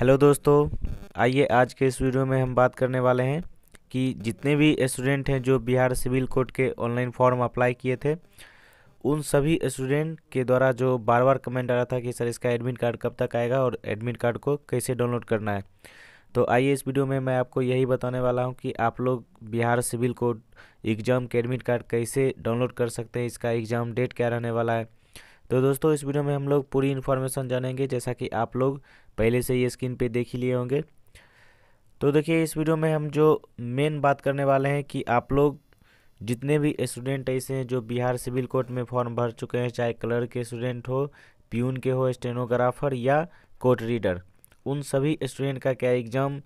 hello दोस्तों आइए आज के इस वीडियो में हम बात करने वाले हैं कि जितने भी स्टूडेंट हैं जो बिहार सिविल कोर्ट के ऑनलाइन फॉर्म अप्लाई किए थे उन सभी स्टूडेंट के द्वारा जो बार बार कमेंट आ रहा था कि सर इसका एडमिट कार्ड कब तक आएगा और एडमिट कार्ड को कैसे डाउनलोड करना है तो आइए इस वीडियो में मैं आपको यही बताने वाला हूँ कि आप लोग बिहार सिविल कोर्ट एग्ज़ाम के एडमिट कार्ड कैसे डाउनलोड कर सकते हैं इसका एग्ज़ाम डेट क्या रहने वाला है तो दोस्तों इस वीडियो में हम लोग पूरी इन्फॉर्मेशन जानेंगे जैसा कि आप लोग पहले से ही स्क्रीन पे देख ही लिए होंगे तो देखिए इस वीडियो में हम जो मेन बात करने वाले हैं कि आप लोग जितने भी स्टूडेंट ऐसे हैं जो बिहार सिविल कोर्ट में फॉर्म भर चुके हैं चाहे कलर के स्टूडेंट हो प्यून के हो स्टेनोग्राफर या कोर्ट रीडर उन सभी स्टूडेंट का क्या एग्ज़ाम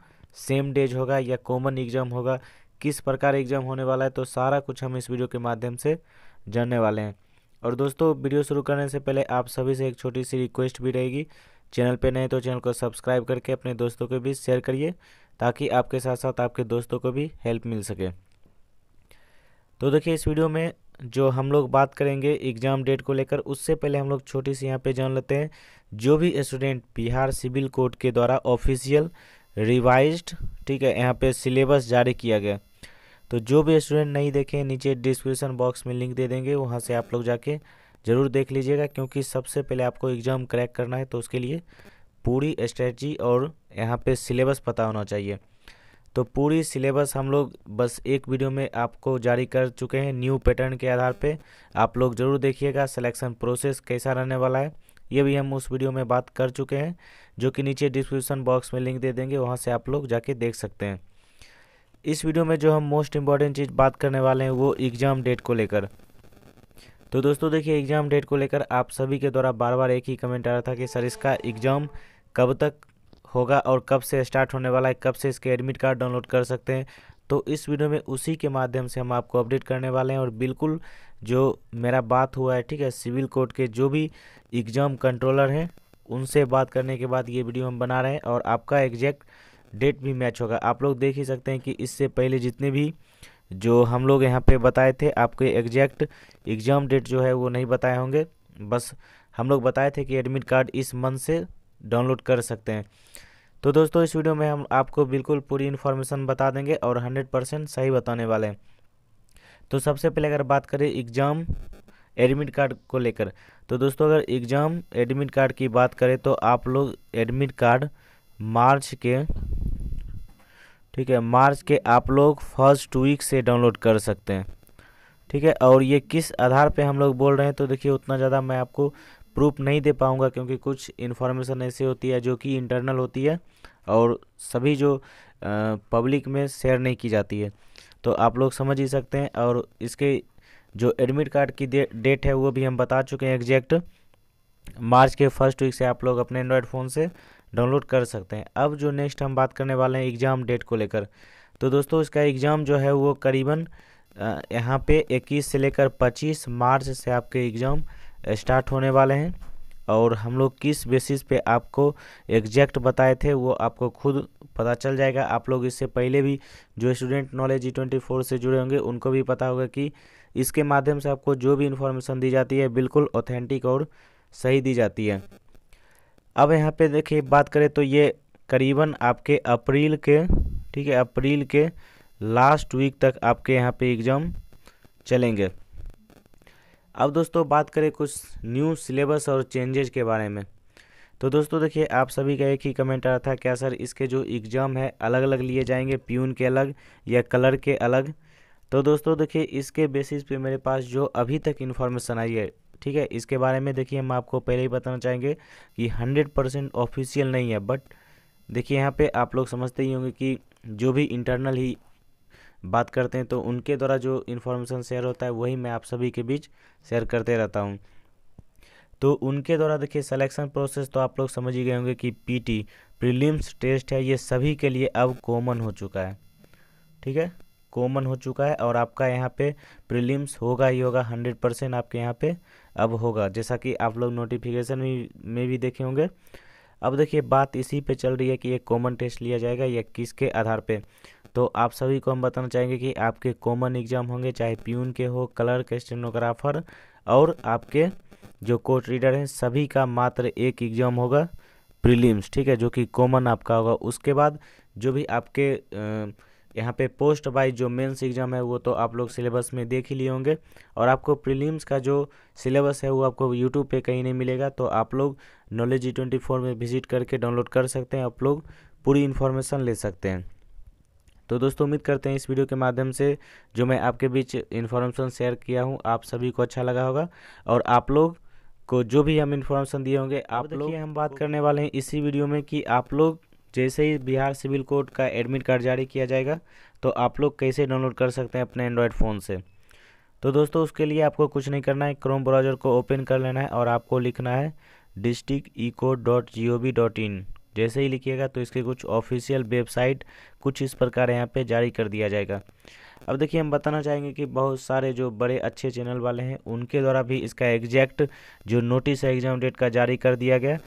सेम डेज होगा या कॉमन एग्ज़ाम होगा किस प्रकार एग्ज़ाम होने वाला है तो सारा कुछ हम इस वीडियो के माध्यम से जानने वाले हैं और दोस्तों वीडियो शुरू करने से पहले आप सभी से एक छोटी सी रिक्वेस्ट भी रहेगी चैनल पे नए तो चैनल को सब्सक्राइब करके अपने दोस्तों के भी शेयर करिए ताकि आपके साथ साथ आपके दोस्तों को भी हेल्प मिल सके तो देखिए इस वीडियो में जो हम लोग बात करेंगे एग्ज़ाम डेट को लेकर उससे पहले हम लोग छोटी सी यहाँ पे जान लेते हैं जो भी स्टूडेंट बिहार सिविल कोड के द्वारा ऑफिशियल रिवाइज्ड ठीक है यहाँ पे सिलेबस जारी किया गया तो जो भी स्टूडेंट नहीं देखे नीचे डिस्क्रिप्शन बॉक्स में लिंक दे देंगे वहाँ से आप लोग जाके ज़रूर देख लीजिएगा क्योंकि सबसे पहले आपको एग्ज़ाम क्रैक करना है तो उसके लिए पूरी स्ट्रेटजी और यहाँ पे सिलेबस पता होना चाहिए तो पूरी सिलेबस हम लोग बस एक वीडियो में आपको जारी कर चुके हैं न्यू पैटर्न के आधार पे आप लोग ज़रूर देखिएगा सिलेक्शन प्रोसेस कैसा रहने वाला है ये भी हम उस वीडियो में बात कर चुके हैं जो कि नीचे डिस्क्रिप्सन बॉक्स में लिंक दे देंगे वहाँ से आप लोग जाके देख सकते हैं इस वीडियो में जो हम मोस्ट इम्पॉर्टेंट चीज़ बात करने वाले हैं वो एग्ज़ाम डेट को लेकर तो दोस्तों देखिए एग्ज़ाम डेट को लेकर आप सभी के द्वारा बार बार एक ही कमेंट आ रहा था कि सर इसका एग्ज़ाम कब तक होगा और कब से स्टार्ट होने वाला है कब से इसके एडमिट कार्ड डाउनलोड कर सकते हैं तो इस वीडियो में उसी के माध्यम से हम आपको अपडेट करने वाले हैं और बिल्कुल जो मेरा बात हुआ है ठीक है सिविल कोर्ट के जो भी एग्ज़ाम कंट्रोलर हैं उनसे बात करने के बाद ये वीडियो हम बना रहे हैं और आपका एग्जैक्ट डेट भी मैच होगा आप लोग देख ही सकते हैं कि इससे पहले जितने भी जो हम लोग यहाँ पे बताए थे आपके एग्जैक्ट एग्ज़ाम डेट जो है वो नहीं बताए होंगे बस हम लोग बताए थे कि एडमिट कार्ड इस मंथ से डाउनलोड कर सकते हैं तो दोस्तों इस वीडियो में हम आपको बिल्कुल पूरी इन्फॉर्मेशन बता देंगे और हंड्रेड परसेंट सही बताने वाले हैं तो सबसे पहले अगर बात करें एग्ज़ाम एडमिट कार्ड को लेकर तो दोस्तों अगर एग्ज़ाम एडमिट कार्ड की बात करें तो आप लोग एडमिट कार्ड मार्च के ठीक है मार्च के आप लोग फर्स्ट वीक से डाउनलोड कर सकते हैं ठीक है और ये किस आधार पे हम लोग बोल रहे हैं तो देखिए उतना ज़्यादा मैं आपको प्रूफ नहीं दे पाऊँगा क्योंकि कुछ इन्फॉर्मेशन ऐसी होती है जो कि इंटरनल होती है और सभी जो पब्लिक में शेयर नहीं की जाती है तो आप लोग समझ ही सकते हैं और इसके जो एडमिट कार्ड की दे, डेट है वो भी हम बता चुके हैं एग्जैक्ट मार्च के फर्स्ट वीक से आप लोग अपने एंड्रॉयड फ़ोन से डाउनलोड कर सकते हैं अब जो नेक्स्ट हम बात करने वाले हैं एग्ज़ाम डेट को लेकर तो दोस्तों इसका एग्ज़ाम जो है वो करीबन यहाँ पे 21 से लेकर 25 मार्च से आपके एग्ज़ाम स्टार्ट होने वाले हैं और हम लोग किस बेसिस पे आपको एग्जैक्ट बताए थे वो आपको खुद पता चल जाएगा आप लोग इससे पहले भी जो student knowledge E twenty four से जुड़े होंगे उनको भी पता होगा कि इसके माध्यम से आपको जो भी इन्फॉर्मेशन दी जाती है बिल्कुल ऑथेंटिक और सही दी जाती है अब यहाँ पे देखिए बात करें तो ये करीबन आपके अप्रैल के ठीक है अप्रैल के लास्ट वीक तक आपके यहाँ पे एग्ज़ाम चलेंगे अब दोस्तों बात करें कुछ न्यू सिलेबस और चेंजेज के बारे में तो दोस्तों देखिए आप सभी का एक ही कमेंट आ रहा था क्या सर इसके जो एग्ज़ाम है अलग अलग लिए जाएंगे प्यून के अलग या कलर के अलग तो दोस्तों देखिए इसके बेसिस पे मेरे पास जो अभी तक इन्फॉर्मेशन आई है ठीक है इसके बारे में देखिए हम आपको पहले ही बताना चाहेंगे कि हंड्रेड परसेंट ऑफिशियल नहीं है बट देखिए यहाँ पे आप लोग समझते ही होंगे कि जो भी इंटरनल ही बात करते हैं तो उनके द्वारा जो इन्फॉर्मेशन शेयर होता है वही मैं आप सभी के बीच शेयर करते रहता हूँ तो उनके द्वारा देखिए सलेक्शन प्रोसेस तो आप लोग समझ ही गए होंगे कि पीटी प्रीलिम्स टेस्ट है ये सभी के लिए अब कॉमन हो चुका है ठीक है कॉमन हो चुका है और आपका यहाँ पे प्रीलिम्स होगा ही होगा हंड्रेड परसेंट आपके यहाँ पे अब होगा जैसा कि आप लोग नोटिफिकेशन में भी देखे होंगे अब देखिए बात इसी पे चल रही है कि ये कॉमन टेस्ट लिया जाएगा या किसके आधार पे तो आप सभी को हम बताना चाहेंगे कि आपके कॉमन एग्जाम होंगे चाहे प्यून के हो कलर के स्टेनोग्राफर और आपके जो कोर्ट रीडर हैं सभी का मात्र एक एग्जाम होगा प्रीलिम्स ठीक है जो कि कॉमन आपका होगा उसके बाद जो भी आपके आ, यहाँ पे पोस्ट वाइज जो मेंस एग्ज़ाम है वो तो आप लोग सिलेबस में देख ही लिए होंगे और आपको प्रीलिम्स का जो सिलेबस है वो आपको यूट्यूब पे कहीं नहीं मिलेगा तो आप लोग नॉलेज जी ट्वेंटी फोर में विजिट करके डाउनलोड कर सकते हैं आप लोग पूरी इन्फॉर्मेशन ले सकते हैं तो दोस्तों उम्मीद करते हैं इस वीडियो के माध्यम से जो मैं आपके बीच इन्फॉर्मेशन शेयर किया हूँ आप सभी को अच्छा लगा होगा और आप लोग को जो भी हम इन्फॉर्मेशन दिए होंगे आप लोग हम बात करने वाले हैं इसी वीडियो में कि आप लोग जैसे ही बिहार सिविल कोर्ट का एडमिट कार्ड जारी किया जाएगा तो आप लोग कैसे डाउनलोड कर सकते हैं अपने एंड्रॉयड फ़ोन से तो दोस्तों उसके लिए आपको कुछ नहीं करना है क्रोम ब्राउज़र को ओपन कर लेना है और आपको लिखना है district E code dot G O V dot in जैसे ही लिखिएगा तो इसके कुछ ऑफिशियल वेबसाइट कुछ इस प्रकार यहाँ पे जारी कर दिया जाएगा अब देखिए हम बताना चाहेंगे कि बहुत सारे जो बड़े अच्छे चैनल वाले हैं उनके द्वारा भी इसका एग्जैक्ट जो नोटिस है एग्ज़ाम डेट का जारी कर दिया गया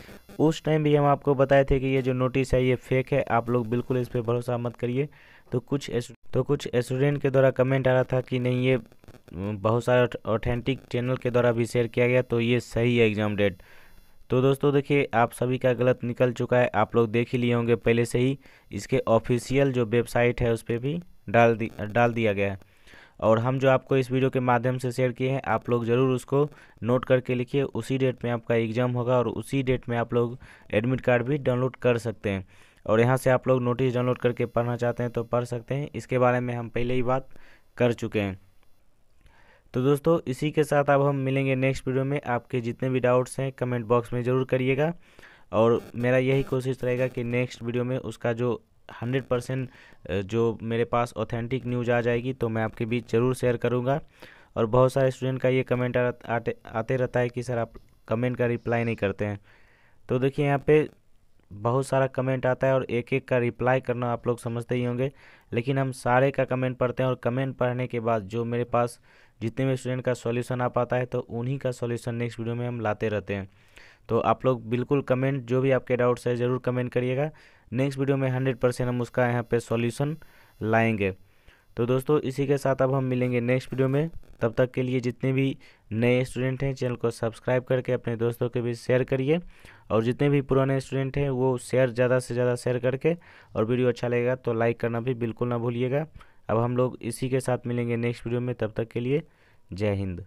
उस टाइम भी हम आपको बताए थे कि ये जो नोटिस है ये फेक है आप लोग बिल्कुल इस पर भरोसा मत करिए तो कुछ तो कुछ स्टूडेंट के द्वारा कमेंट आ रहा था कि नहीं ये बहुत सारे ऑथेंटिक चैनल के द्वारा भी शेयर किया गया तो ये सही है एग्ज़ाम डेट तो दोस्तों देखिए आप सभी का गलत निकल चुका है आप लोग देख ही लिए होंगे पहले से ही इसके ऑफिशियल जो वेबसाइट है उस पर भी डाल दी डाल दिया गया है और हम जो आपको इस वीडियो के माध्यम से शेयर किए हैं आप लोग ज़रूर उसको नोट करके लिखिए उसी डेट में आपका एग्ज़ाम होगा और उसी डेट में आप लोग एडमिट कार्ड भी डाउनलोड कर सकते हैं और यहाँ से आप लोग नोटिस डाउनलोड करके पढ़ना चाहते हैं तो पढ़ सकते हैं इसके बारे में हम पहले ही बात कर चुके हैं तो दोस्तों इसी के साथ अब हम मिलेंगे नेक्स्ट वीडियो में आपके जितने भी डाउट्स हैं कमेंट बॉक्स में ज़रूर करिएगा और मेरा यही कोशिश रहेगा कि नेक्स्ट वीडियो में उसका जो हंड्रेड परसेंट जो मेरे पास ऑथेंटिक न्यूज़ आ जाएगी तो मैं आपके बीच ज़रूर शेयर करूँगा और बहुत सारे स्टूडेंट का ये कमेंट आते आते रहता है कि सर आप कमेंट का रिप्लाई नहीं करते हैं तो देखिए यहाँ पे बहुत सारा कमेंट आता है और एक एक का रिप्लाई करना आप लोग समझते ही होंगे लेकिन हम सारे का कमेंट पढ़ते हैं और कमेंट पढ़ने के बाद जो मेरे पास जितने भी स्टूडेंट का सॉल्यूशन आ पाता है तो उन्हीं का सॉल्यूशन नेक्स्ट वीडियो में हम लाते रहते हैं तो आप लोग बिल्कुल कमेंट जो भी आपके डाउट्स है ज़रूर कमेंट करिएगा नेक्स्ट वीडियो में हंड्रेड परसेंट हम उसका यहाँ पे सॉल्यूशन लाएंगे तो दोस्तों इसी के साथ अब हम मिलेंगे नेक्स्ट वीडियो में तब तक के लिए जितने भी नए स्टूडेंट हैं चैनल को सब्सक्राइब करके अपने दोस्तों के बीच शेयर करिए और जितने भी पुराने स्टूडेंट हैं वो शेयर ज़्यादा से ज़्यादा शेयर करके और वीडियो अच्छा लगेगा तो लाइक करना भी बिल्कुल ना भूलिएगा अब हम लोग इसी के साथ मिलेंगे नेक्स्ट वीडियो में तब तक के लिए जय हिंद